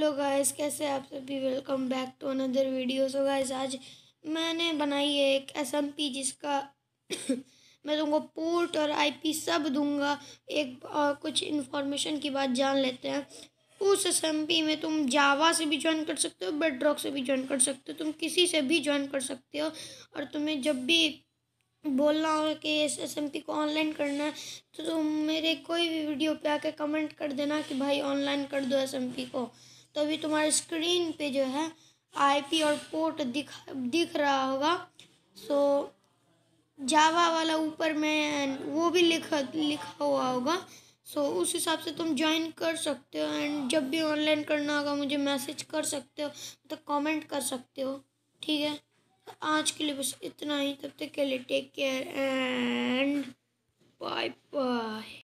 hello guys कैसे आप सभी welcome back to another video so guys आज मैंने बनाई है एक एसएमपी जिसका मैं तुमको पोर्ट और आईपी सब दूंगा एक और कुछ इन्फॉर्मेशन की बात जान लेते हैं उस एसएमपी में तुम जावा से भी ज्वाइन कर सकते हो बेडरॉक से भी ज्वाइन कर सकते हो तुम किसी से भी ज्वाइन कर सकते हो और तुम्हें जब भी बोलना हो कि इस एस एम पी को ऑनलाइन करना है तो तुम मेरे कोई भी वीडियो पे आके कमेंट कर देना कि भाई ऑनलाइन कर दो एस एम पी को तभी तुम्हारे स्क्रीन पे जो है आईपी और पोर्ट दिख दिख रहा होगा सो जावा वाला ऊपर में वो भी लिखा लिखा हुआ होगा सो so, उस हिसाब से तुम ज्वाइन कर सकते हो एंड जब भी ऑनलाइन करना होगा मुझे मैसेज कर सकते हो मतलब तो कमेंट कर सकते हो ठीक है तो आज के लिए बस इतना ही तब तक के लिए take care and bye bye